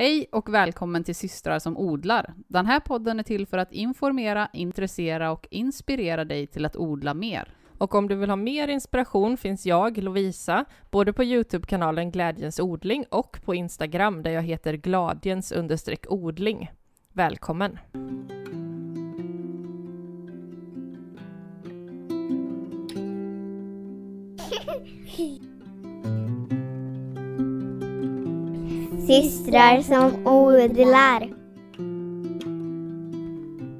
Hej och välkommen till Systrar som odlar. Den här podden är till för att informera, intressera och inspirera dig till att odla mer. Och om du vill ha mer inspiration finns jag, Lovisa, både på Youtube-kanalen Glädjens odling och på Instagram där jag heter gladjens odling. Välkommen! Systrar som odlar.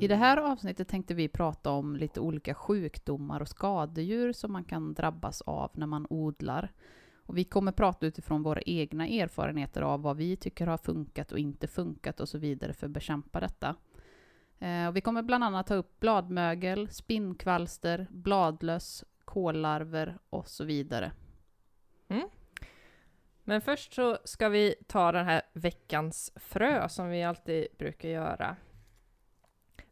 I det här avsnittet tänkte vi prata om lite olika sjukdomar och skadedjur som man kan drabbas av när man odlar. Och vi kommer prata utifrån våra egna erfarenheter av vad vi tycker har funkat och inte funkat och så vidare för att bekämpa detta. Eh, och vi kommer bland annat ta upp bladmögel, spinnkvalster, bladlöss, kollarver och så vidare. Mm. Men först så ska vi ta den här veckans frö som vi alltid brukar göra.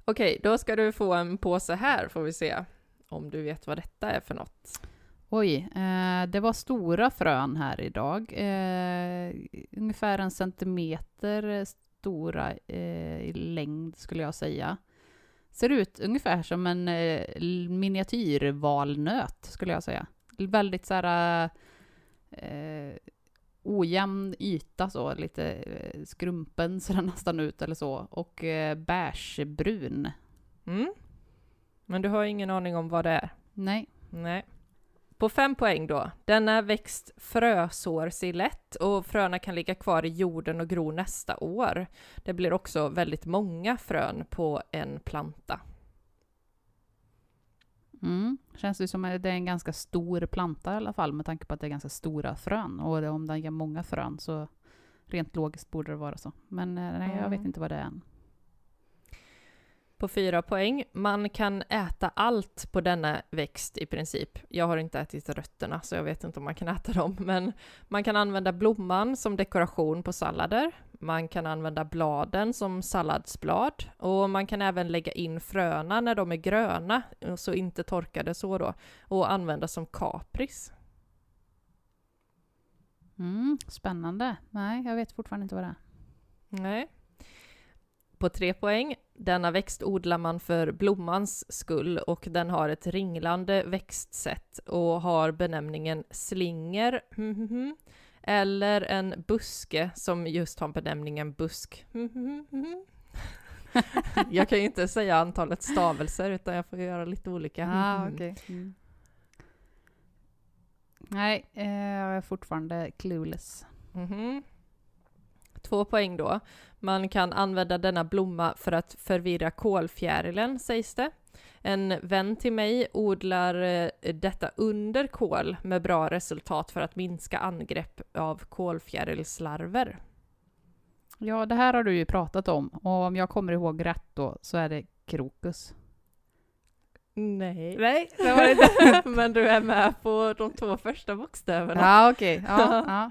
Okej, då ska du få en påse här får vi se om du vet vad detta är för något. Oj, eh, det var stora frön här idag. Eh, ungefär en centimeter stora eh, i längd skulle jag säga. Ser ut ungefär som en eh, miniatyrvalnöt skulle jag säga. Väldigt så här eh, ojämn yta så, lite eh, skrumpen ser den nästan ut eller så. Och eh, bärsbrun. Mm. Men du har ingen aning om vad det är? Nej. Nej. På fem poäng då. Denna växt frösår sig lätt och fröna kan ligga kvar i jorden och gro nästa år. Det blir också väldigt många frön på en planta. Mm. Känns det som att det är en ganska stor planta i alla fall med tanke på att det är ganska stora frön. Och om den ger många frön så rent logiskt borde det vara så. Men eh, nej, jag vet mm. inte vad det är än. På fyra poäng. Man kan äta allt på denna växt i princip. Jag har inte ätit rötterna så jag vet inte om man kan äta dem. Men man kan använda blomman som dekoration på sallader. Man kan använda bladen som salladsblad och man kan även lägga in fröna när de är gröna, så inte torkade så då, och använda som kapris. Mm, spännande. Nej, jag vet fortfarande inte vad det är. Nej. På tre poäng. Denna växt odlar man för blommans skull och den har ett ringlande växtsätt och har benämningen slinger. Mhm. Eller en buske som just har benämningen busk. jag kan ju inte säga antalet stavelser utan jag får göra lite olika. Ah, mm. okay. mm. Nej, eh, jag är fortfarande clueless. Mm -hmm. Två poäng då. Man kan använda denna blomma för att förvirra kolfjärilen, sägs det. En vän till mig odlar eh, detta under kol med bra resultat för att minska angrepp av kolfjärilslarver. Ja, det här har du ju pratat om och om jag kommer ihåg rätt då så är det krokus. Nej. Nej, det var det Men du är med på de två första bokstäverna. Ja, okej. Okay. Ja, ja.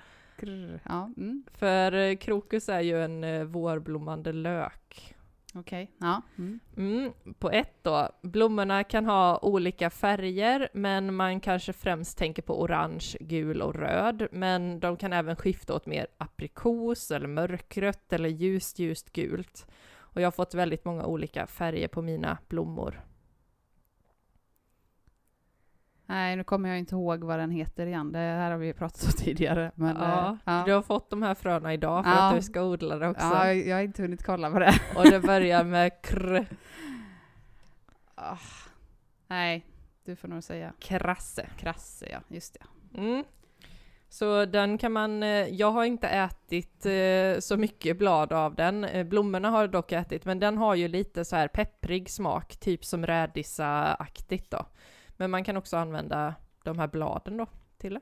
ja. Mm. För eh, krokus är ju en eh, vårblommande lök. Okej, okay. ja. Mm. Mm, på ett då, blommorna kan ha olika färger men man kanske främst tänker på orange, gul och röd. Men de kan även skifta åt mer aprikos eller mörkrött eller ljust, ljust gult. Och jag har fått väldigt många olika färger på mina blommor. Nej, nu kommer jag inte ihåg vad den heter igen. Det här har vi ju pratat om tidigare. Men, ja, eh, ja. Du har fått de här fröna idag för ja. att du ska odla det också. Ja, jag har inte hunnit kolla på det. Och det börjar med kr. Oh, ah. nej, du får nog säga. Krasse. Krasse, ja. Just det. Mm. Så den kan man, eh, jag har inte ätit eh, så mycket blad av den, eh, blommorna har jag dock ätit, men den har ju lite så här pepprig smak, typ som rädisa-aktigt då. Men man kan också använda de här bladen då till det.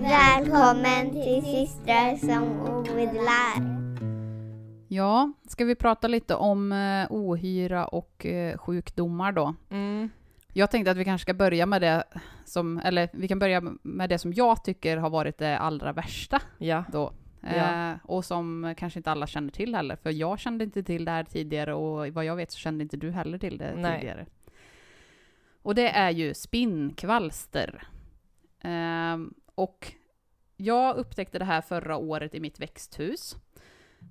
Välkommen till Systrar som odlar. Ja, ska vi prata lite om eh, ohyra och eh, sjukdomar då? Mm. Jag tänkte att vi kanske ska börja med det som, eller vi kan börja med det som jag tycker har varit det allra värsta. Ja. Då. Ja. Eh, och som kanske inte alla känner till heller, för jag kände inte till det här tidigare och vad jag vet så kände inte du heller till det Nej. tidigare. Och det är ju spinnkvalster. Ehm, och jag upptäckte det här förra året i mitt växthus.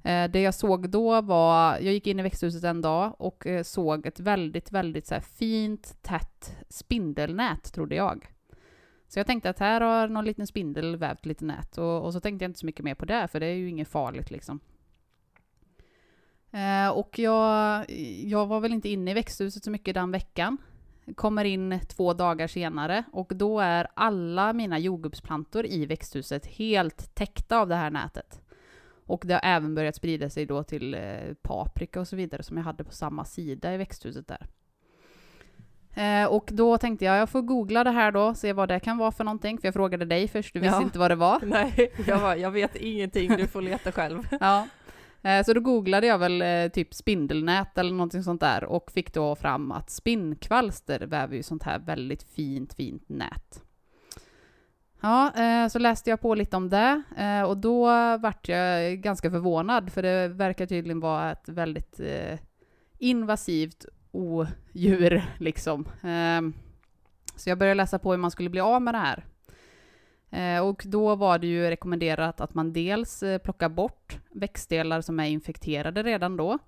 Eh, det jag såg då var, jag gick in i växthuset en dag och eh, såg ett väldigt, väldigt så fint tätt spindelnät trodde jag. Så jag tänkte att här har någon liten spindel vävt lite nät och, och så tänkte jag inte så mycket mer på det, för det är ju inget farligt liksom. Eh, och jag, jag var väl inte inne i växthuset så mycket den veckan. Kommer in två dagar senare och då är alla mina jordgubbsplantor i växthuset helt täckta av det här nätet. Och det har även börjat sprida sig då till eh, paprika och så vidare som jag hade på samma sida i växthuset där. Eh, och då tänkte jag, jag får googla det här då, se vad det kan vara för någonting, för jag frågade dig först, du ja. visste inte vad det var. Nej, jag, var, jag vet ingenting, du får leta själv. ja. Eh, så då googlade jag väl eh, typ spindelnät eller någonting sånt där och fick då fram att spinnkvalster väver ju sånt här väldigt fint, fint nät. Ja, eh, så läste jag på lite om det eh, och då vart jag ganska förvånad för det verkar tydligen vara ett väldigt eh, invasivt odjur liksom. Ehm, så jag började läsa på hur man skulle bli av med det här. Eh, och då var det ju rekommenderat att man dels eh, plockar bort växtdelar som är infekterade redan då.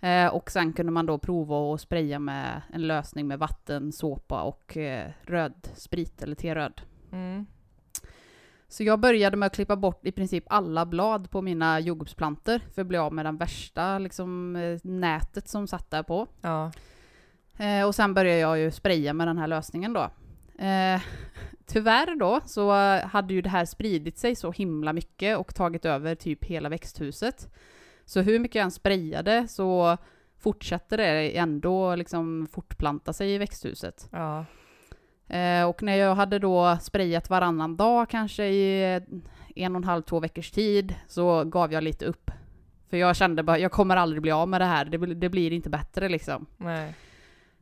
Eh, och sen kunde man då prova att spraya med en lösning med vatten, såpa och röd sprit eller teröd. Mm. Så jag började med att klippa bort i princip alla blad på mina jordgubbsplantor för att bli av med det värsta liksom, eh, nätet som satt där på. Ja. Eh, och sen började jag ju spraya med den här lösningen då. Eh, tyvärr då så hade ju det här spridit sig så himla mycket och tagit över typ hela växthuset. Så hur mycket jag än sprayade så fortsatte det ändå liksom fortplanta sig i växthuset. Ja. Eh, och när jag hade då sprayat varannan dag kanske i en och en halv, två veckors tid så gav jag lite upp. För jag kände bara, jag kommer aldrig bli av med det här, det, det blir inte bättre liksom. Nej.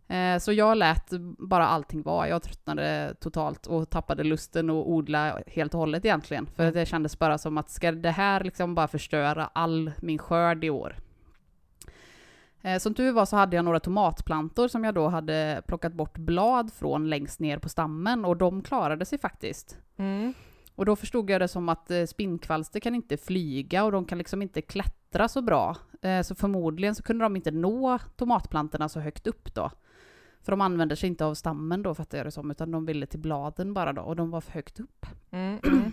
Eh, så jag lät bara allting vara. Jag tröttnade totalt och tappade lusten att odla helt och hållet egentligen. För mm. det kändes bara som att ska det här liksom bara förstöra all min skörd i år? Eh, som tur var så hade jag några tomatplantor som jag då hade plockat bort blad från längst ner på stammen och de klarade sig faktiskt. Mm. Och då förstod jag det som att eh, spinnkvalster kan inte flyga och de kan liksom inte klättra så bra. Eh, så förmodligen så kunde de inte nå tomatplantorna så högt upp då. För de använder sig inte av stammen då fattar jag det som, utan de ville till bladen bara då och de var för högt upp. Mm. mm.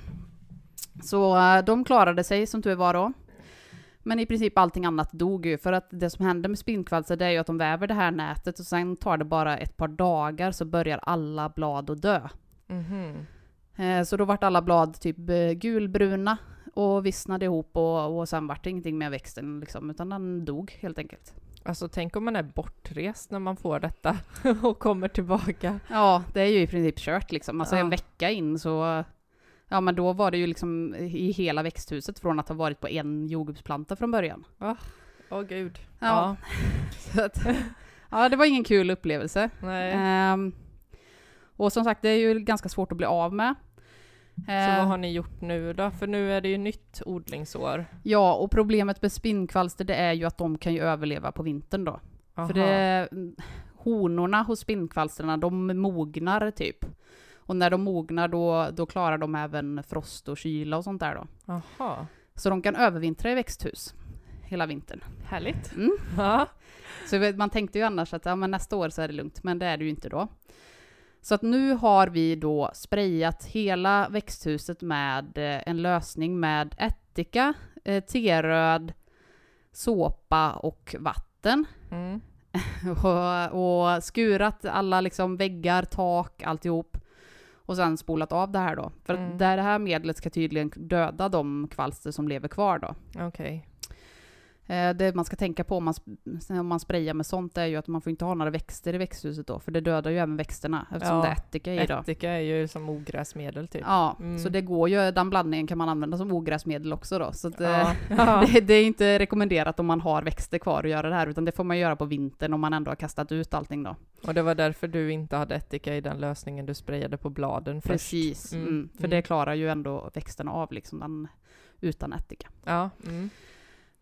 Så de klarade sig som tur var då. Men i princip allting annat dog ju, för att det som händer med spinnkvalster det är ju att de väver det här nätet och sen tar det bara ett par dagar så börjar alla blad att dö. Mm -hmm. Så då vart alla blad typ eh, gulbruna och vissnade ihop och, och sen vart det ingenting med växten liksom, utan den dog helt enkelt. Alltså tänk om man är bortrest när man får detta och kommer tillbaka. Ja, det är ju i princip kört liksom. Alltså ja. en vecka in så Ja men då var det ju liksom i hela växthuset från att ha varit på en jordgubbsplanta från början. Åh oh, oh, gud. Ja. Ja. Att, ja. det var ingen kul upplevelse. Um, och som sagt det är ju ganska svårt att bli av med. Så vad ehm. har ni gjort nu då? För nu är det ju nytt odlingsår. Ja, och problemet med spinnkvalster det är ju att de kan ju överleva på vintern då. Aha. För det, mm, honorna hos spinnkvalsterna, de mognar typ. Och när de mognar då, då klarar de även frost och kyla och sånt där då. Aha. Så de kan övervintra i växthus hela vintern. Härligt. Mm. Ja. Så man tänkte ju annars att ja, men nästa år så är det lugnt, men det är det ju inte då. Så att nu har vi då sprayat hela växthuset med eh, en lösning med ättika, eh, T-röd, såpa och vatten. Mm. och, och, skurat alla liksom väggar, tak, alltihop och sen spolat av det här då. För mm. det här medlet ska tydligen döda de kvalster som lever kvar då. Okej. Okay. Eh, det man ska tänka på om man, om man sprayar med sånt är ju att man får inte ha några växter i växthuset då, för det dödar ju även växterna eftersom ja, det är ättika i. Ättika är ju som ogräsmedel typ. Ja, mm. så det går ju, den blandningen kan man använda som ogräsmedel också då. Så det, eh, ja. det, det, är inte rekommenderat om man har växter kvar att göra det här, utan det får man göra på vintern om man ändå har kastat ut allting då. Och det var därför du inte hade ättika i den lösningen du sprayade på bladen först. Precis, mm. Mm. för mm. det klarar ju ändå växterna av liksom, den, utan ättika. Ja. Mm.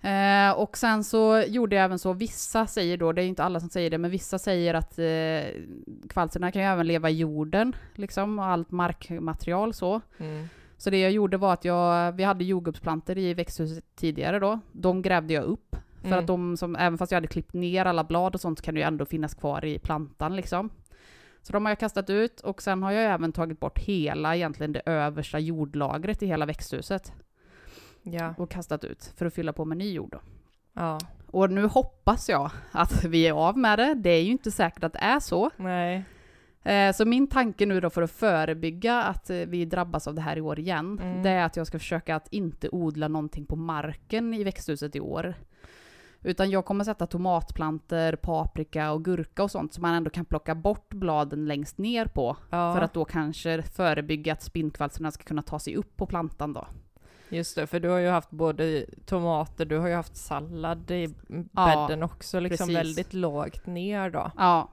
Eh, och sen så gjorde jag även så, vissa säger då, det är inte alla som säger det, men vissa säger att eh, kvalsterna kan ju även leva i jorden, liksom, och allt markmaterial så. Mm. Så det jag gjorde var att jag, vi hade jordgubbsplanter i växthuset tidigare då, de grävde jag upp. För mm. att de som, även fast jag hade klippt ner alla blad och sånt kan det ju ändå finnas kvar i plantan liksom. Så de har jag kastat ut och sen har jag även tagit bort hela, egentligen det översta jordlagret i hela växthuset ja. och kastat ut för att fylla på med ny jord. Ja. Och nu hoppas jag att vi är av med det. Det är ju inte säkert att det är så. Nej. Eh, så min tanke nu då för att förebygga att eh, vi drabbas av det här i år igen, mm. det är att jag ska försöka att inte odla någonting på marken i växthuset i år. Utan jag kommer sätta tomatplanter, paprika och gurka och sånt som så man ändå kan plocka bort bladen längst ner på. Ja. För att då kanske förebygga att spinnkvalsterna ska kunna ta sig upp på plantan då. Just det, för du har ju haft både tomater, du har ju haft sallad i bädden ja, också, liksom precis. väldigt lågt ner då. Ja,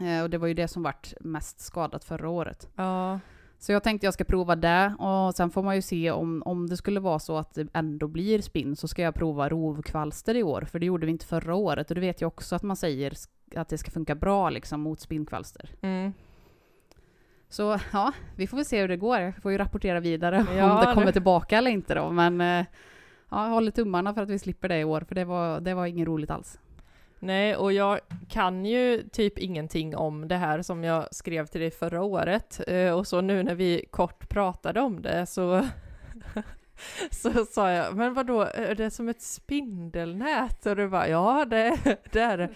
eh, och det var ju det som vart mest skadat förra året. Ja. Så jag tänkte jag ska prova det och sen får man ju se om, om det skulle vara så att det ändå blir spinn så ska jag prova rovkvalster i år för det gjorde vi inte förra året och det vet jag också att man säger att det ska funka bra liksom mot spinnkvalster. Mm. Så ja, vi får väl se hur det går. Vi får ju rapportera vidare ja, om det kommer tillbaka eller inte då. Men eh, ja, jag håller tummarna för att vi slipper det i år, för det var, det var inget roligt alls. Nej, och jag kan ju typ ingenting om det här som jag skrev till dig förra året. Eh, och så nu när vi kort pratade om det så så sa jag, men vadå, är det som ett spindelnät? Och du bara, ja det, det är det.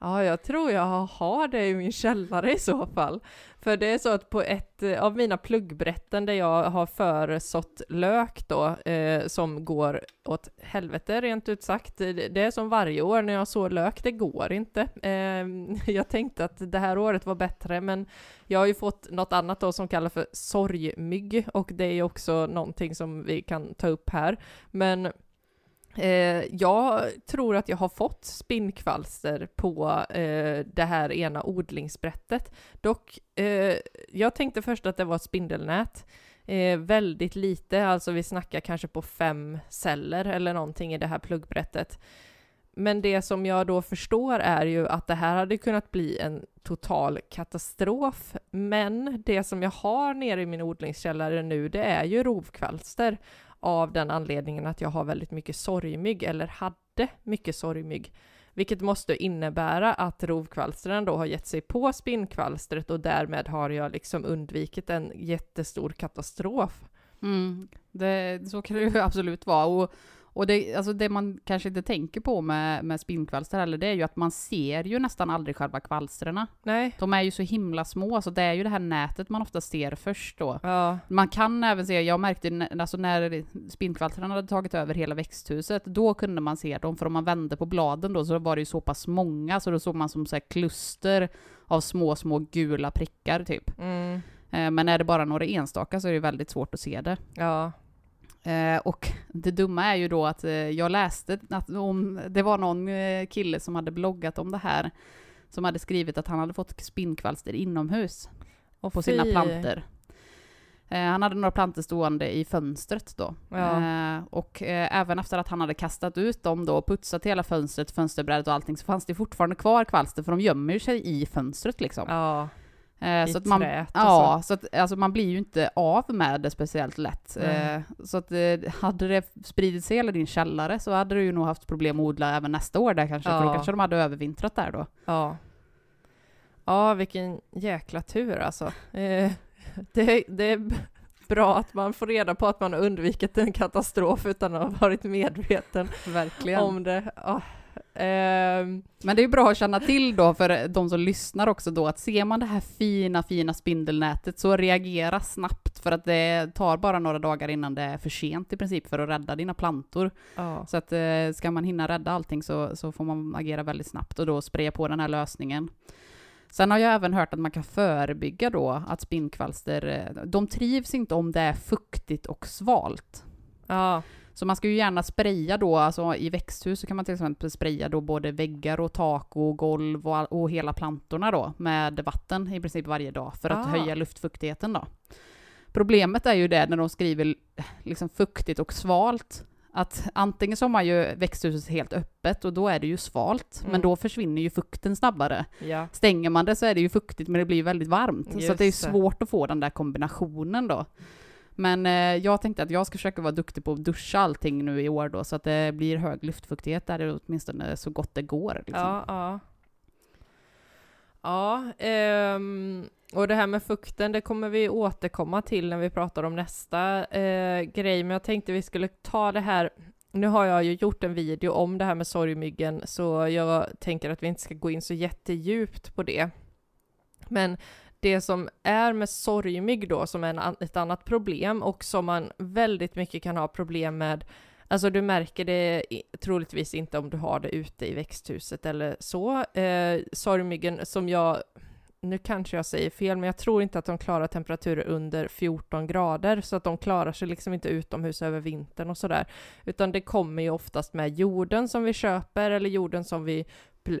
Ja, jag tror jag har det i min källare i så fall. För det är så att på ett eh, av mina pluggbrätten där jag har försått lök då, eh, som går åt helvete rent ut sagt. Det är som varje år när jag sår lök, det går inte. Eh, jag tänkte att det här året var bättre, men jag har ju fått något annat då som kallas för sorgmygg och det är ju också någonting som vi kan ta upp här. Men Eh, jag tror att jag har fått spinnkvalster på eh, det här ena odlingsbrättet. Dock, eh, jag tänkte först att det var ett spindelnät. Eh, väldigt lite, alltså vi snackar kanske på fem celler eller någonting i det här pluggbrättet. Men det som jag då förstår är ju att det här hade kunnat bli en total katastrof. Men det som jag har nere i min odlingskällare nu, det är ju rovkvalster av den anledningen att jag har väldigt mycket sorgmygg eller hade mycket sorgmygg. Vilket måste innebära att rovkvalstren då har gett sig på spinnkvalstret och därmed har jag liksom undvikit en jättestor katastrof. Mm. Det, så kan det ju absolut vara. Och och det, alltså det man kanske inte tänker på med, med spinnkvalster heller, det är ju att man ser ju nästan aldrig själva kvalstren. De är ju så himla små, så det är ju det här nätet man ofta ser först då. Ja. Man kan även se, jag märkte alltså när spinnkvalstren hade tagit över hela växthuset, då kunde man se dem, för om man vände på bladen då så var det ju så pass många, så då såg man som så kluster av små, små gula prickar typ. Mm. Eh, men är det bara några enstaka så är det väldigt svårt att se det. Ja. Eh, och det dumma är ju då att eh, jag läste att om det var någon eh, kille som hade bloggat om det här, som hade skrivit att han hade fått spinnkvalster inomhus och på sina planter. Eh, han hade några planter stående i fönstret då. Ja. Eh, och eh, även efter att han hade kastat ut dem då, putsat hela fönstret, fönsterbrädet och allting, så fanns det fortfarande kvar kvalster, för de gömmer sig i fönstret liksom. Ja. Eh, I så att man, ja, så. att, alltså, man blir ju inte av med det speciellt lätt. Mm. så att eh, hade det spridit sig hela din källare så hade du ju nog haft problem att odla även nästa år där kanske, ja. för då kanske de hade övervintrat där då. Ja. Ja, vilken jäkla tur alltså. det, det är bra att man får reda på att man har undvikit en katastrof utan att ha varit medveten Verkligen. om det. Oh, Ehm, Men det är bra att känna till då för de som lyssnar också då att ser man det här fina, fina spindelnätet så reagera snabbt för att det tar bara några dagar innan det är för sent i princip för att rädda dina plantor. Ja. Så att eh, ska man hinna rädda allting så, så får man agera väldigt snabbt och då spraya på den här lösningen. Sen har jag även hört att man kan förebygga då att spinnkvalster, eh, de trivs inte om det är fuktigt och svalt. Ja. Så man ska ju gärna spraya då, alltså i växthus så kan man till exempel spraya då både väggar och tak och golv och, all, och hela plantorna då med vatten i princip varje dag för att ah. höja luftfuktigheten då. Problemet är ju det när de skriver liksom fuktigt och svalt att antingen så har man ju växthuset helt öppet och då är det ju svalt, mm. men då försvinner ju fukten snabbare. Ja. Stänger man det så är det ju fuktigt men det blir väldigt varmt, Just så det är svårt det. att få den där kombinationen då. Men eh, jag tänkte att jag ska försöka vara duktig på att duscha allting nu i år då, så att det blir hög luftfuktighet där åtminstone så gott det går. Liksom. Ja, ja. Ja, um, och det här med fukten, det kommer vi återkomma till när vi pratar om nästa uh, grej, men jag tänkte vi skulle ta det här nu har jag ju gjort en video om det här med sorgmyggen, så jag tänker att vi inte ska gå in så jättedjupt på det. Men det som är med sorgmygg då, som är ett annat problem och som man väldigt mycket kan ha problem med, alltså du märker det troligtvis inte om du har det ute i växthuset eller så. Eh, sorgmyggen som jag, nu kanske jag säger fel, men jag tror inte att de klarar temperaturer under 14 grader, så att de klarar sig liksom inte utomhus över vintern och sådär, utan det kommer ju oftast med jorden som vi köper eller jorden som vi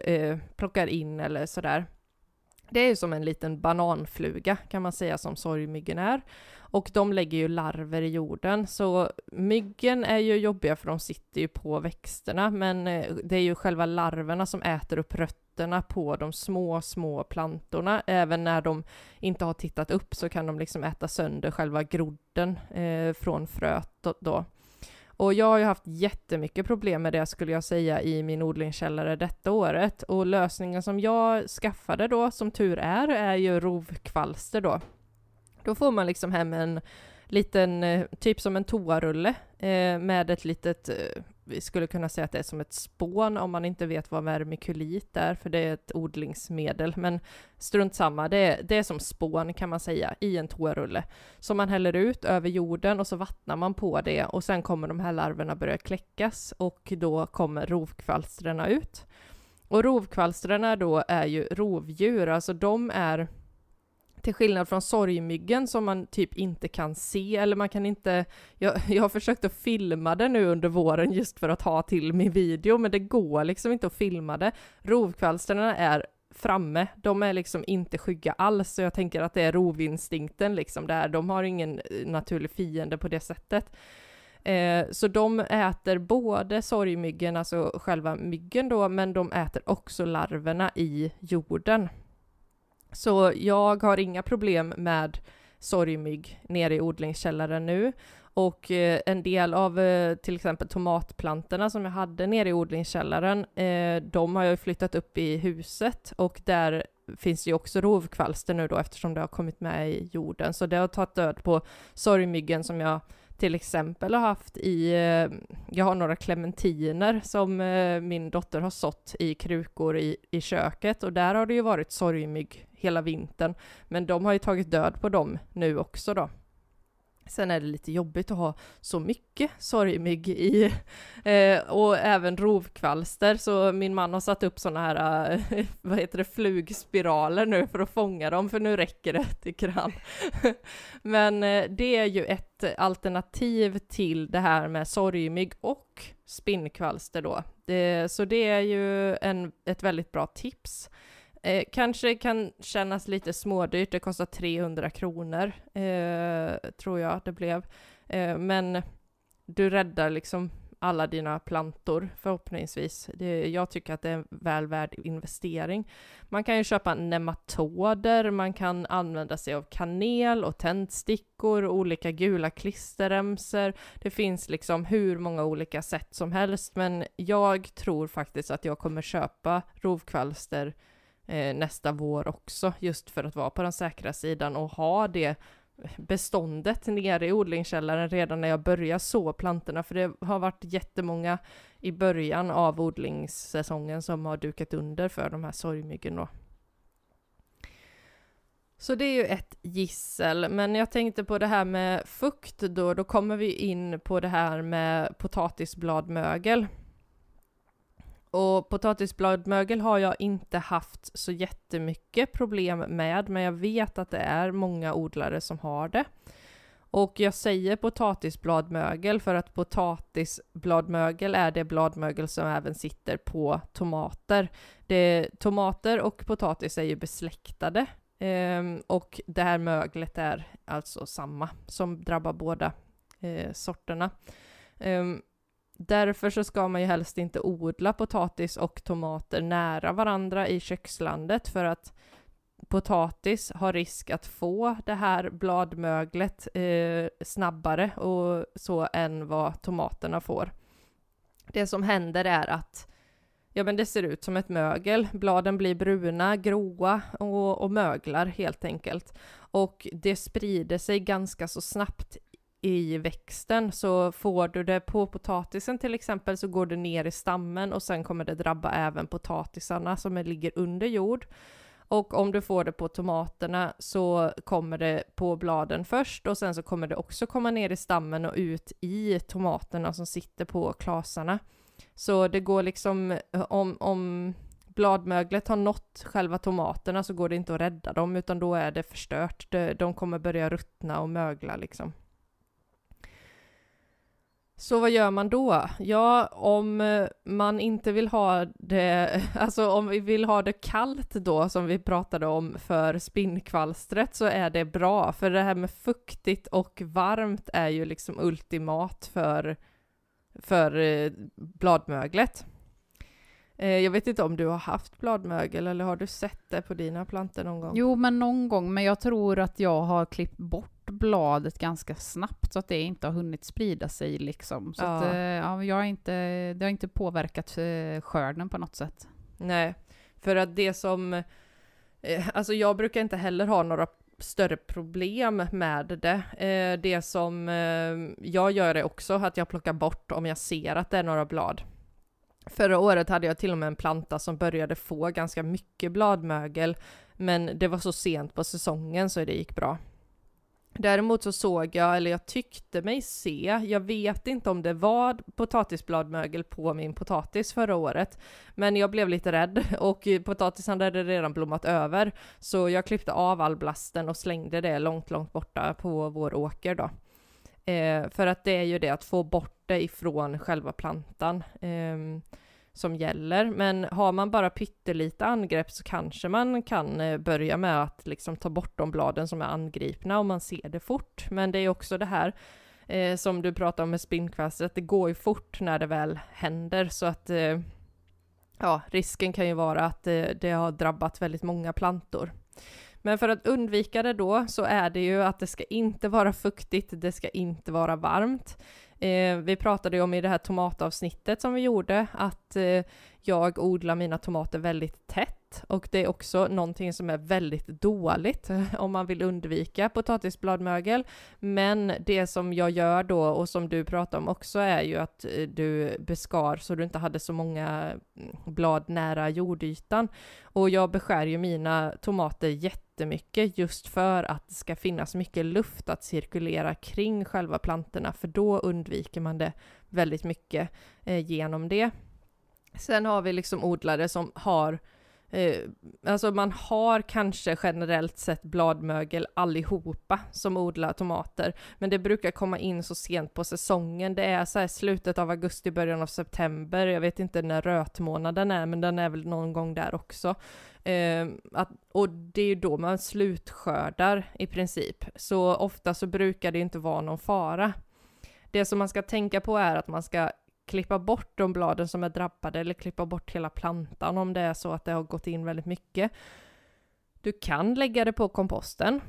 eh, plockar in eller sådär. Det är som en liten bananfluga kan man säga som sorgmyggen är. Och de lägger ju larver i jorden, så myggen är ju jobbiga för de sitter ju på växterna, men eh, det är ju själva larverna som äter upp rötterna på de små, små plantorna. Även när de inte har tittat upp så kan de liksom äta sönder själva grodden eh, från fröet då. Och jag har ju haft jättemycket problem med det skulle jag säga i min odlingskällare detta året. Och lösningen som jag skaffade då, som tur är, är ju rovkvalster då. Då får man liksom hem en liten, eh, typ som en toarulle eh, med ett litet eh, vi skulle kunna säga att det är som ett spån om man inte vet vad vermikulit är, för det är ett odlingsmedel. Men strunt samma, det är, det är som spån kan man säga i en toarulle som man häller ut över jorden och så vattnar man på det och sen kommer de här larverna börja kläckas och då kommer rovkvalstren ut. Och rovkvalstren då är ju rovdjur, alltså de är till skillnad från sorgmyggen som man typ inte kan se eller man kan inte, jag, jag har försökt att filma det nu under våren just för att ha till min video men det går liksom inte att filma det. Rovkvalstren är framme. De är liksom inte skygga alls, så jag tänker att det är rovinstinkten liksom där. De har ingen eh, naturlig fiende på det sättet. Eh, så de äter både sorgmyggen, alltså själva myggen då, men de äter också larverna i jorden. Så jag har inga problem med sorgmygg nere i odlingskällaren nu. Och eh, en del av eh, till exempel tomatplantorna som jag hade nere i odlingskällaren, eh, de har jag flyttat upp i huset och där finns ju också rovkvalster nu då eftersom det har kommit med i jorden. Så det har tagit död på sorgmyggen som jag till exempel har haft i, jag har några clementiner som min dotter har sått i krukor i, i köket och där har det ju varit sorgmygg hela vintern. Men de har ju tagit död på dem nu också då. Sen är det lite jobbigt att ha så mycket sorgmygg i, eh, och även rovkvalster, så min man har satt upp sådana här, eh, vad heter det, flugspiraler nu för att fånga dem, för nu räcker det, tycker han. Men eh, det är ju ett alternativ till det här med sorgmygg och spinnkvalster då. Det, så det är ju en, ett väldigt bra tips. Eh, kanske kan kännas lite smådyrt, det kostar 300 kronor, eh, tror jag det blev. Eh, men du räddar liksom alla dina plantor förhoppningsvis. Det, jag tycker att det är en väl värd investering. Man kan ju köpa nematoder, man kan använda sig av kanel och tändstickor, olika gula klisterremsor. Det finns liksom hur många olika sätt som helst, men jag tror faktiskt att jag kommer köpa rovkvalster eh, nästa vår också, just för att vara på den säkra sidan och ha det beståndet nere i odlingskällaren redan när jag börjar så plantorna, för det har varit jättemånga i början av odlingssäsongen som har dukat under för de här sorgmyggen då. Så det är ju ett gissel, men jag tänkte på det här med fukt då, då kommer vi in på det här med potatisbladmögel. Och potatisbladmögel har jag inte haft så jättemycket problem med, men jag vet att det är många odlare som har det. Och jag säger potatisbladmögel för att potatisbladmögel är det bladmögel som även sitter på tomater. Det, tomater och potatis är ju besläktade eh, och det här möglet är alltså samma som drabbar båda eh, sorterna. Um, Därför så ska man ju helst inte odla potatis och tomater nära varandra i kökslandet för att potatis har risk att få det här bladmöglet eh, snabbare och så än vad tomaterna får. Det som händer är att ja, men det ser ut som ett mögel. Bladen blir bruna, gråa och, och möglar helt enkelt. Och det sprider sig ganska så snabbt i växten så får du det på potatisen till exempel så går det ner i stammen och sen kommer det drabba även potatisarna som ligger under jord. Och om du får det på tomaterna så kommer det på bladen först och sen så kommer det också komma ner i stammen och ut i tomaterna som sitter på klasarna. Så det går liksom om, om bladmöglet har nått själva tomaterna så går det inte att rädda dem utan då är det förstört. De kommer börja ruttna och mögla liksom. Så vad gör man då? Ja, om eh, man inte vill ha det, alltså om vi vill ha det kallt då som vi pratade om för spinnkvalstret så är det bra, för det här med fuktigt och varmt är ju liksom ultimat för, för eh, bladmöglet. Eh, jag vet inte om du har haft bladmögel eller har du sett det på dina plantor någon gång? Jo, men någon gång, men jag tror att jag har klippt bort bladet ganska snabbt så att det inte har hunnit sprida sig liksom. Så ja. att, ja, eh, jag inte, det har inte påverkat eh, skörden på något sätt. Nej, för att det som, eh, alltså jag brukar inte heller ha några större problem med det. Det som jag gör är också att jag plockar bort om jag ser att det är några blad. Förra året hade jag till och med en planta som började få ganska mycket bladmögel, men det var så sent på säsongen så det gick bra. Däremot så såg jag, eller jag tyckte mig se, jag vet inte om det var potatisbladmögel på min potatis förra året, men jag blev lite rädd och potatisen hade redan blommat över, så jag klippte av all blasten och slängde det långt, långt borta på vår åker då. Eh, för att det är ju det att få bort det ifrån själva plantan. Eh, som gäller. Men har man bara pyttelite angrepp så kanske man kan eh, börja med att liksom ta bort de bladen som är angripna om man ser det fort. Men det är också det här eh, som du pratar om med spinnkvastet, det går ju fort när det väl händer så att eh, ja, risken kan ju vara att eh, det har drabbat väldigt många plantor. Men för att undvika det då så är det ju att det ska inte vara fuktigt, det ska inte vara varmt. Eh, vi pratade ju om i det här tomatavsnittet som vi gjorde att eh, jag odlar mina tomater väldigt tätt och det är också någonting som är väldigt dåligt om man vill undvika potatisbladmögel. Men det som jag gör då och som du pratar om också är ju att eh, du beskar så du inte hade så många mm, blad nära jordytan. Och jag beskär ju mina tomater jättemycket just för att det ska finnas mycket luft att cirkulera kring själva plantorna för då undviker man det väldigt mycket eh, genom det. Sen har vi liksom odlare som har Eh, alltså man har kanske generellt sett bladmögel allihopa som odlar tomater, men det brukar komma in så sent på säsongen. Det är så här slutet av augusti, början av september. Jag vet inte när rötmånaden är, men den är väl någon gång där också. Eh, att, och det är ju då man slutskördar i princip, så ofta så brukar det inte vara någon fara. Det som man ska tänka på är att man ska klippa bort de bladen som är drabbade eller klippa bort hela plantan om det är så att det har gått in väldigt mycket. Du kan lägga det på komposten,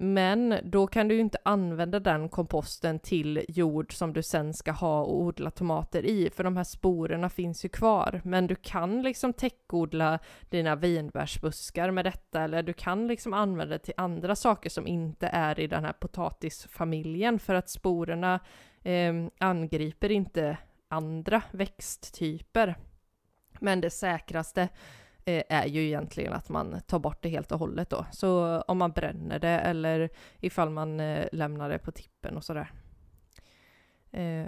men då kan du ju inte använda den komposten till jord som du sen ska ha och odla tomater i, för de här sporerna finns ju kvar. Men du kan liksom täckodla dina vinbärsbuskar med detta, eller du kan liksom använda det till andra saker som inte är i den här potatisfamiljen, för att sporerna eh, angriper inte andra växttyper. Men det säkraste eh, är ju egentligen att man tar bort det helt och hållet då. Så om man bränner det eller ifall man eh, lämnar det på tippen och sådär. Eh,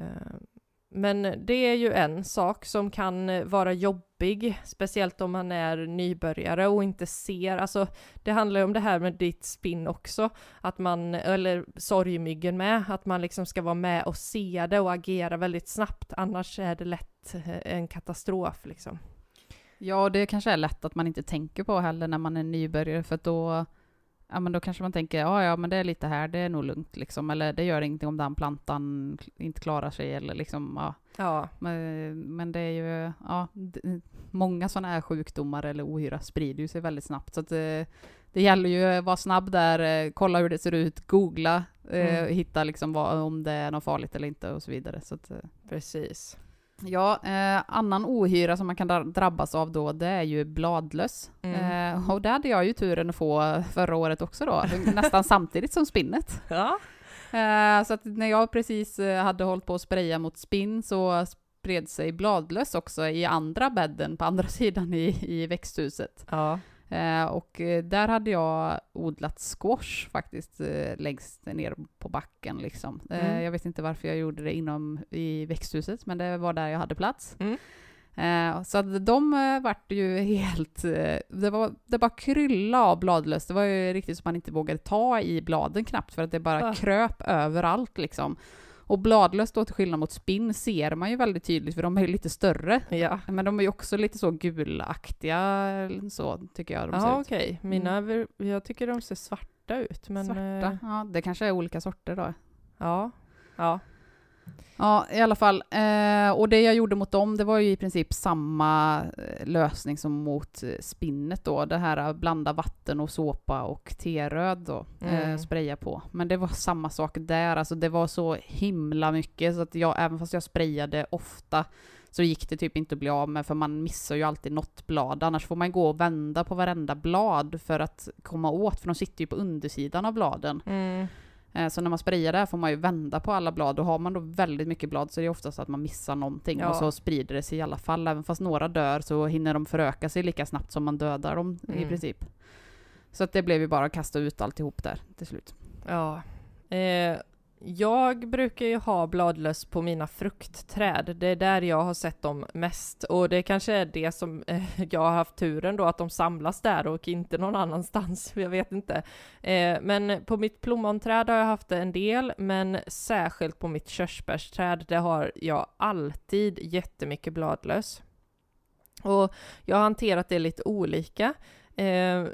men det är ju en sak som kan vara jobbig, speciellt om man är nybörjare och inte ser, alltså det handlar ju om det här med ditt spinn också, att man, eller sorgmyggen med, att man liksom ska vara med och se det och agera väldigt snabbt, annars är det lätt eh, en katastrof liksom. Ja, det kanske är lätt att man inte tänker på heller när man är nybörjare, för att då ja men då kanske man tänker, ja ja men det är lite här, det är nog lugnt liksom, eller det gör ingenting om den plantan inte klarar sig eller liksom, ja. ja. Men, men det är ju, ja, många sådana här sjukdomar eller ohyra sprider ju sig väldigt snabbt så att eh, det, gäller ju att vara snabb där, eh, kolla hur det ser ut, googla, eh, mm. eh, hitta liksom vad, om det är något farligt eller inte och så vidare. Så att, Precis. Ja, eh, annan ohyra som man kan drabbas av då, det är ju bladlöss. Mm. Eh, och det hade jag ju turen att få förra året också då, nästan samtidigt som spinnet. Ja. Eh, så att när jag precis eh, hade hållit på att spraya mot spinn så spred sig bladlöss också i andra bädden på andra sidan i, i växthuset. Ja. Eh, och eh, där hade jag odlat squash faktiskt eh, längst ner på backen liksom. mm. Jag vet inte varför jag gjorde det inom i växthuset, men det var där jag hade plats. Mm. Så att de vart ju helt... Det var, det bara krylla av bladlöss. Det var ju riktigt så man inte vågade ta i bladen knappt för att det bara ah. kröp överallt liksom. Och bladlöss då till skillnad mot spinn ser man ju väldigt tydligt för de är ju lite större. Ja. Men de är ju också lite så gulaktiga så tycker jag de ja, ser ja, ut. okej. Okay. mm. jag tycker de ser svarta ut. Men, svarta, eh, ja det kanske är olika sorter då. Ja, ja. Ja, i alla fall. Eh, och det jag gjorde mot dem, det var ju i princip samma eh, lösning som mot eh, spinnet då. Det här att eh, blanda vatten och såpa och teröd då, mm. eh, spraya på. Men det var samma sak där, alltså det var så himla mycket så att jag, även fast jag sprayade ofta, så gick det typ inte att bli av med för man missar ju alltid något blad. Annars får man gå och vända på varenda blad för att komma åt, för de sitter ju på undersidan av bladen. Mm. Eh, så när man sprider där får man ju vända på alla blad och har man då väldigt mycket blad så är det oftast att man missar någonting ja. och så sprider det sig i alla fall. Även fast några dör så hinner de föröka sig lika snabbt som man dödar dem mm. i princip. Så att det blev ju bara att kasta ut alltihop där till slut. Ja. Eh, jag brukar ju ha bladlöss på mina fruktträd. Det är där jag har sett dem mest och det kanske är det som eh, jag har haft turen då att de samlas där och inte någon annanstans. Jag vet inte. Eh, men på mitt plommonträd har jag haft det en del, men särskilt på mitt körsbärsträd, det har jag alltid jättemycket bladlöss. Och jag har hanterat det lite olika eh,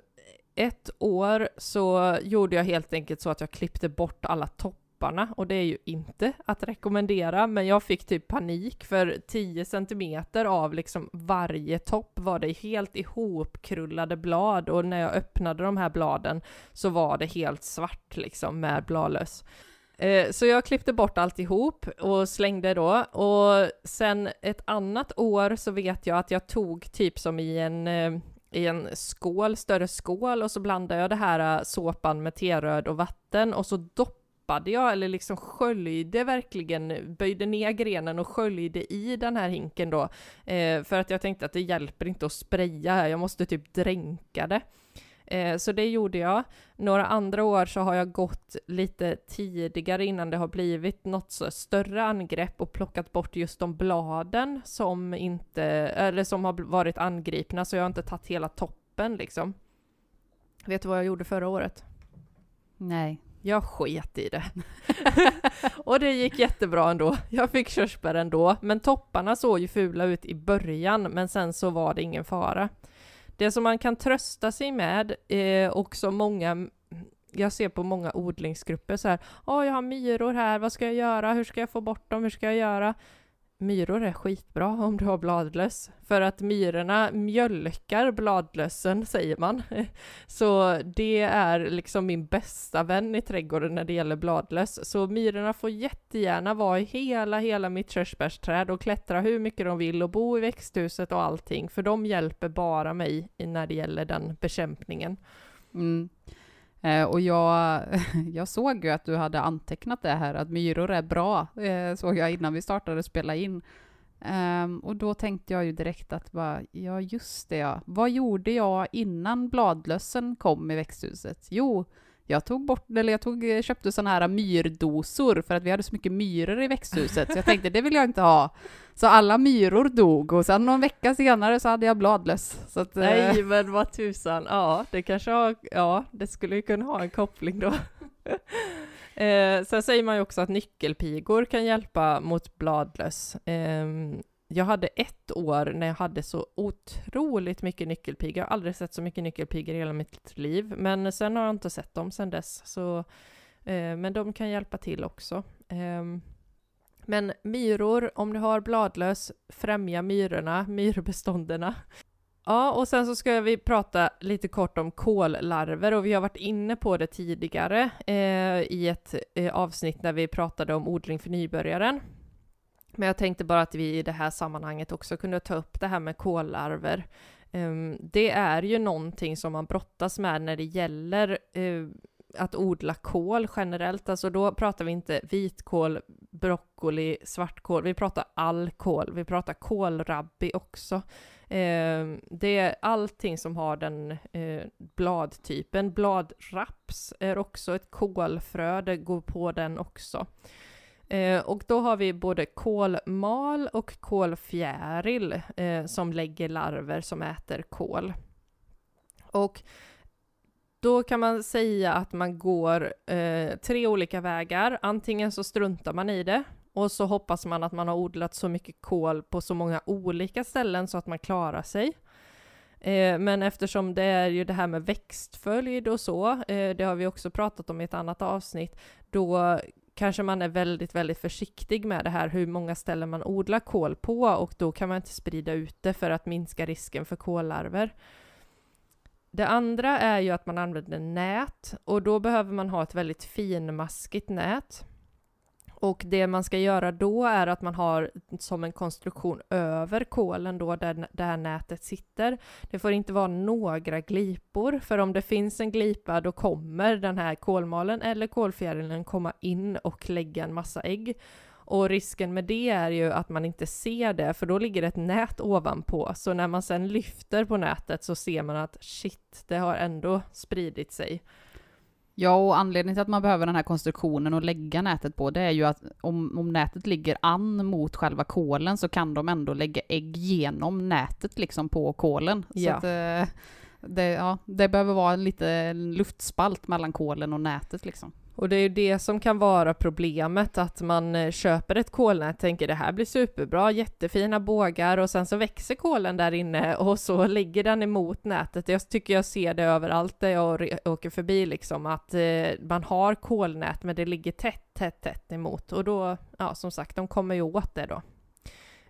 ett år så gjorde jag helt enkelt så att jag klippte bort alla toppar kropparna och det är ju inte att rekommendera men jag fick typ panik för 10 centimeter av liksom varje topp var det helt ihopkrullade blad och när jag öppnade de här bladen så var det helt svart liksom med bladlöss. Eh, så jag klippte bort alltihop och slängde då och sen ett annat år så vet jag att jag tog typ som i en eh, i en skål, större skål och så blandade jag det här eh, såpan med teröd och vatten och så doppade doppade jag eller liksom sköljde verkligen, böjde ner grenen och sköljde i den här hinken då. Eh, för att jag tänkte att det hjälper inte att spraya här, jag måste typ dränka det. Eh, så det gjorde jag. Några andra år så har jag gått lite tidigare innan det har blivit något större angrepp och plockat bort just de bladen som, inte, eller som har varit angripna, så jag har inte tagit hela toppen liksom. Vet du vad jag gjorde förra året? Nej. Jag sket i det. och det gick jättebra ändå. Jag fick körsbär ändå. Men topparna såg ju fula ut i början, men sen så var det ingen fara. Det som man kan trösta sig med, eh, och som många jag ser på många odlingsgrupper så här, åh oh, jag har myror här, vad ska jag göra, hur ska jag få bort dem, hur ska jag göra? Myror är skitbra om du har bladlöss, för att myrorna mjölkar bladlössen, säger man. Så det är liksom min bästa vän i trädgården när det gäller bladlöss. Så myrorna får jättegärna vara i hela, hela mitt körsbärsträd och klättra hur mycket de vill och bo i växthuset och allting, för de hjälper bara mig när det gäller den bekämpningen. Mm. Eh, och jag, jag såg ju att du hade antecknat det här, att myror är bra, eh, såg jag innan vi startade spela in. Um, och då tänkte jag ju direkt att bara, ja just det ja. Vad gjorde jag innan bladlössen kom i växthuset? Jo, jag tog bort, eller jag tog, eh, köpte sådana här myrdosor för att vi hade så mycket myror i växthuset så jag tänkte det vill jag inte ha. Så alla myror dog och sen någon vecka senare så hade jag bladlöss. Så att, eh, Nej men vad tusan, ja det kanske har, ja det skulle ju kunna ha en koppling då. eh, sen säger man ju också att nyckelpigor kan hjälpa mot bladlöss. Eh, jag hade ett år när jag hade så otroligt mycket nyckelpigor. Jag har aldrig sett så mycket nyckelpigor i hela mitt liv, men sen har jag inte sett dem sen dess. Så, eh, men de kan hjälpa till också. Eh, men myror, om du har bladlös, främja myrorna, myrbestånderna. Ja, och sen så ska vi prata lite kort om kollarver och vi har varit inne på det tidigare eh, i ett eh, avsnitt när vi pratade om odling för nybörjaren. Men jag tänkte bara att vi i det här sammanhanget också kunde ta upp det här med kollarver. Ehm, det är ju någonting som man brottas med när det gäller eh, att odla kål generellt. Alltså då pratar vi inte vitkål, broccoli, svartkål. Vi pratar all kål. Vi pratar kålrabbi också. Ehm, det är allting som har den eh, bladtypen. Bladraps är också ett kolfrö. Det går på den också. Eh, och då har vi både kolmal och kolfjäril eh, som lägger larver som äter kol. Och då kan man säga att man går eh, tre olika vägar. Antingen så struntar man i det och så hoppas man att man har odlat så mycket kol på så många olika ställen så att man klarar sig. Eh, men eftersom det är ju det här med växtföljd och så, eh, det har vi också pratat om i ett annat avsnitt, då kanske man är väldigt, väldigt försiktig med det här hur många ställen man odlar kol på och då kan man inte sprida ut det för att minska risken för kollarver. Det andra är ju att man använder nät och då behöver man ha ett väldigt finmaskigt nät. Och det man ska göra då är att man har som en konstruktion över kolen då där det nätet sitter. Det får inte vara några glipor, för om det finns en glipa då kommer den här kolmalen eller kolfjärilen komma in och lägga en massa ägg. Och risken med det är ju att man inte ser det, för då ligger ett nät ovanpå. Så när man sen lyfter på nätet så ser man att shit, det har ändå spridit sig. Ja, och anledningen till att man behöver den här konstruktionen och lägga nätet på det är ju att om, om nätet ligger an mot själva kolen så kan de ändå lägga ägg genom nätet liksom på kolen. Ja. Så att, eh, det, ja, det behöver vara en liten luftspalt mellan kolen och nätet liksom. Och det är ju det som kan vara problemet, att man eh, köper ett kolnät, tänker det här blir superbra, jättefina bågar och sen så växer kolen där inne och så ligger den emot nätet. Jag tycker jag ser det överallt där jag åker förbi liksom, att eh, man har kolnät men det ligger tätt, tätt, tätt emot och då, ja som sagt, de kommer ju åt det då.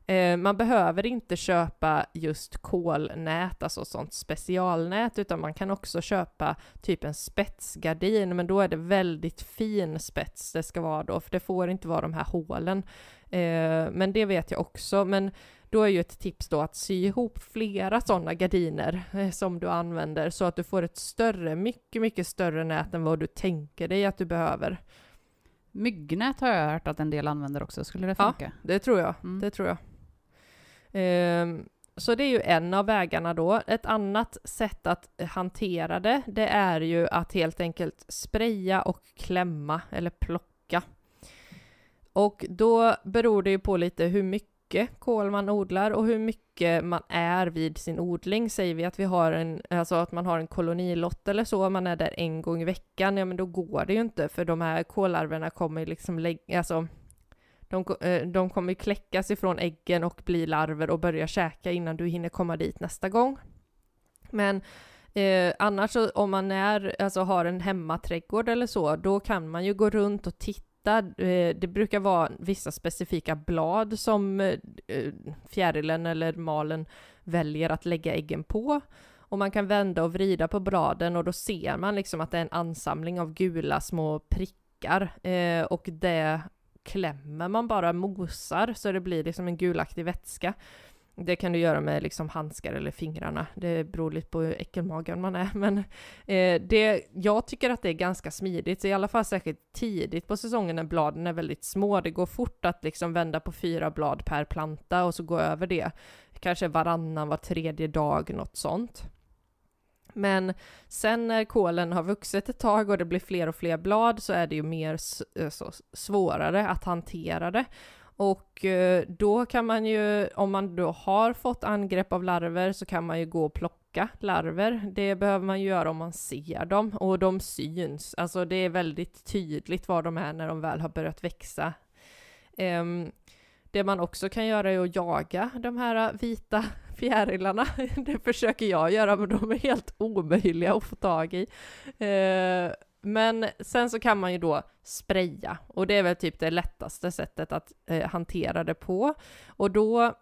Eh, man behöver inte köpa just kolnät, alltså sånt specialnät, utan man kan också köpa typ en spetsgardin, men då är det väldigt fin spets det ska vara då, för det får inte vara de här hålen. Eh, men det vet jag också, men då är ju ett tips då att sy ihop flera sådana gardiner eh, som du använder så att du får ett större, mycket, mycket större nät än vad du tänker dig att du behöver. Myggnät har jag hört att en del använder också, skulle det funka? Ja, det tror jag. Mm. Det tror jag. Ehm, så det är ju en av vägarna då. Ett annat sätt att hantera det, det är ju att helt enkelt spraya och klämma eller plocka. Och då beror det ju på lite hur mycket kol man odlar och hur mycket man är vid sin odling. Säger vi att vi har en, alltså att man har en kolonilott eller så, man är där en gång i veckan, ja men då går det ju inte för de här kålarverna kommer liksom lägga, alltså de, eh, de kommer kläckas ifrån äggen och bli larver och börja käka innan du hinner komma dit nästa gång. Men eh, annars så, om man är, alltså har en hemmaträdgård eller så, då kan man ju gå runt och titta eh, det brukar vara vissa specifika blad som eh, fjärilen eller malen väljer att lägga äggen på. Och man kan vända och vrida på bladen och då ser man liksom att det är en ansamling av gula små prickar. och det klämmer man bara mosar så det blir liksom en gulaktig vätska. Det kan du göra med liksom handskar eller fingrarna. Det beror lite på hur äckelmagen man är. Men eh, det, jag tycker att det är ganska smidigt, så i alla fall särskilt tidigt på säsongen när bladen är väldigt små. Det går fort att liksom vända på fyra blad per planta och så gå över det. Kanske varannan, var tredje dag, något sånt men sen när kålen har vuxit ett tag och det blir fler och fler blad så är det ju mer eh, så, svårare att hantera det. Och eh, då kan man ju, om man då har fått angrepp av larver så kan man ju gå och plocka larver. Det behöver man ju göra om man ser dem och de syns. Alltså det är väldigt tydligt var de är när de väl har börjat växa. Um, det man också kan göra är att jaga de här vita fjärilarna, det försöker jag göra, men de är helt omöjliga att få tag i. Eh, men sen så kan man ju då spraya, och det är väl typ det lättaste sättet att eh, hantera det på. Och då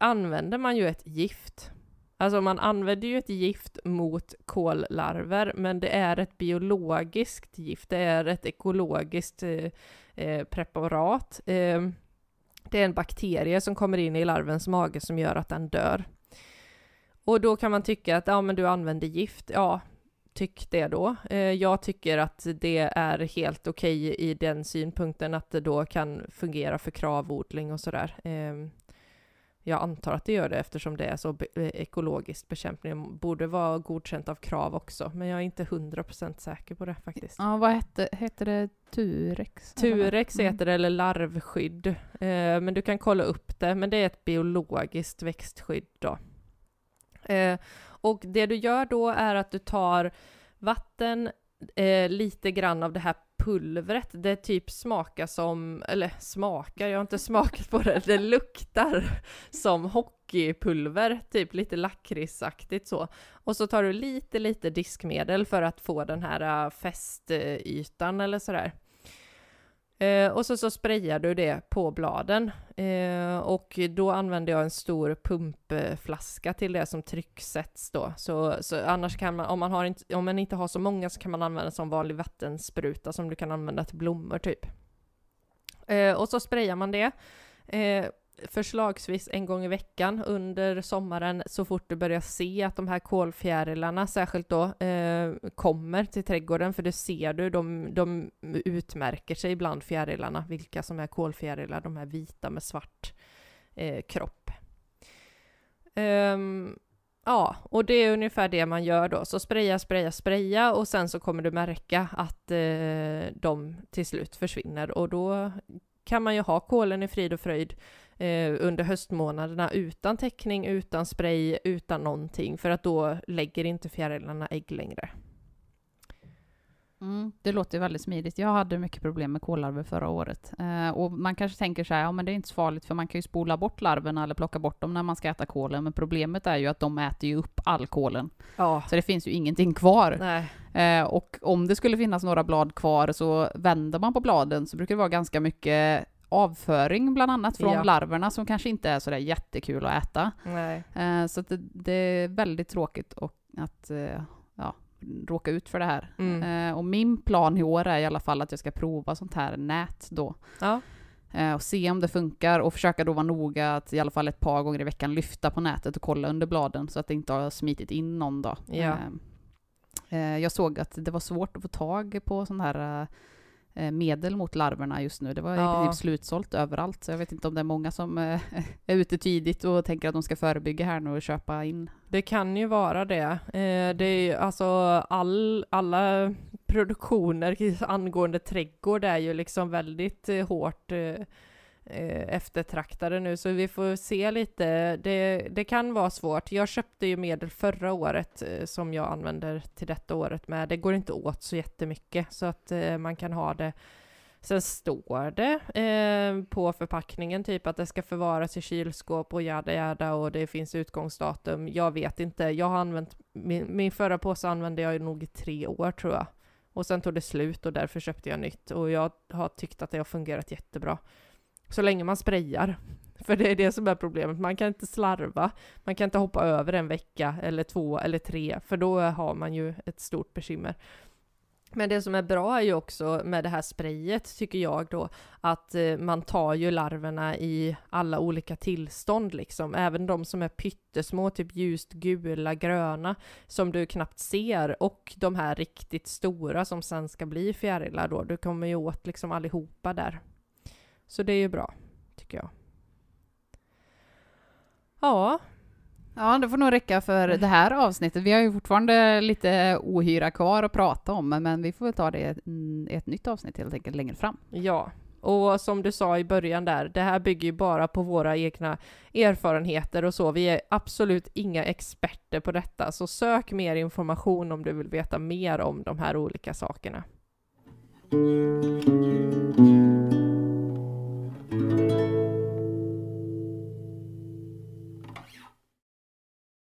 använder man ju ett gift. Alltså man använder ju ett gift mot kollarver, men det är ett biologiskt gift, det är ett ekologiskt eh, eh preparat. Ehm, det är en bakterie som kommer in i larvens mage som gör att den dör. Och då kan man tycka att ja, men du använder gift. Ja, tyck det då. Eh, jag tycker att det är helt okej i den synpunkten att det då kan fungera för kravodling och sådär. Ehm, jag antar att det gör det eftersom det är så eh, ekologiskt bekämpning. Det borde vara godkänt av Krav också, men jag är inte 100% säker på det faktiskt. Ja, vad hette, hette det? Turex? Turex mm. heter det, eller larvskydd. Eh, men du kan kolla upp det, men det är ett biologiskt växtskydd då. Eh, och det du gör då är att du tar vatten, eh, lite grann av det här pulvret, det typ smakar som, eller smakar, jag har inte smakat på det, det luktar som hockeypulver, typ lite lakritsaktigt så. Och så tar du lite, lite diskmedel för att få den här äh, fästytan eller sådär. Eh, och så, så sprayar du det på bladen. Eh, och då använder jag en stor pumpflaska till det som trycksätts då. Så, så annars kan man, om man, har inte, om man inte har så många så kan man använda som vanlig vattenspruta som du kan använda till blommor typ. Eh, och så sprayar man det. Eh, förslagsvis en gång i veckan under sommaren så fort du börjar se att de här kolfjärilarna särskilt då eh, kommer till trädgården, för det ser du, de, de utmärker sig bland fjärilarna, vilka som är kolfjärilar, de här vita med svart eh, kropp. Um, ja, och det är ungefär det man gör då, så spraya, spraya, spraya och sen så kommer du märka att eh, de till slut försvinner och då kan man ju ha kolen i frid och fröjd eh, under höstmånaderna utan täckning, utan spray, utan någonting för att då lägger inte fjärilarna ägg längre. Mm, det låter väldigt smidigt. Jag hade mycket problem med kollarver förra året. Eh, och man kanske tänker så här, ja men det är inte så farligt för man kan ju spola bort larverna eller plocka bort dem när man ska äta kolen. Men problemet är ju att de äter ju upp all kolen. Ja. Så det finns ju ingenting kvar. Eh, och om det skulle finnas några blad kvar så vänder man på bladen så brukar det vara ganska mycket avföring bland annat från ja. larverna som kanske inte är sådär jättekul att äta. Eh, så att det, det, är väldigt tråkigt att eh, ja, råka ut för det här. Mm. Eh, och min plan i år är i alla fall att jag ska prova sånt här nät då. Ja. Eh, och se om det funkar och försöka då vara noga att i alla fall ett par gånger i veckan lyfta på nätet och kolla under bladen så att det inte har smitit in någon dag. Ja. jag såg att det var svårt att få tag på sån här Eh, medel mot larverna just nu. Det var ja. i slutsålt överallt, så jag vet inte om det är många som eh, är ute tidigt och tänker att de ska förebygga här nu och köpa in. Det kan ju vara det. Eh, det är alltså all, alla produktioner angående trädgård är ju liksom väldigt hårt Eh, eftertraktade nu, så vi får se lite. Det, det kan vara svårt. Jag köpte ju medel förra året eh, som jag använder till detta året med. Det går inte åt så jättemycket så att eh, man kan ha det. Sen står det eh, på förpackningen typ att det ska förvaras i kylskåp och jada jada och det finns utgångsdatum. Jag vet inte. Jag har använt min, min förra påse använde jag nog i tre år tror jag och sen tog det slut och därför köpte jag nytt och jag har tyckt att det har fungerat jättebra. Eh, så länge man sprayar. För det är det som är problemet. Man kan inte slarva. Man kan inte hoppa över en vecka eller två eller tre, för då har man ju ett stort bekymmer. Men det som är bra är ju också med det här sprayet, tycker jag då, att eh, man tar ju larverna i alla olika tillstånd liksom. Även de som är pyttesmå, typ ljust gula, gröna, som du knappt ser, och de här riktigt stora som sen ska bli fjärilar då. Du kommer ju åt liksom allihopa där. Så det är ju bra, tycker jag. Ja. Ja, det får nog räcka för det här avsnittet. Vi har ju fortfarande lite ohyra kvar att prata om, men vi får väl ta det i ett nytt avsnitt helt enkelt längre fram. Ja, och som du sa i början där, det här bygger ju bara på våra egna erfarenheter och så. Vi är absolut inga experter på detta, så sök mer information om du vill veta mer om de här olika sakerna.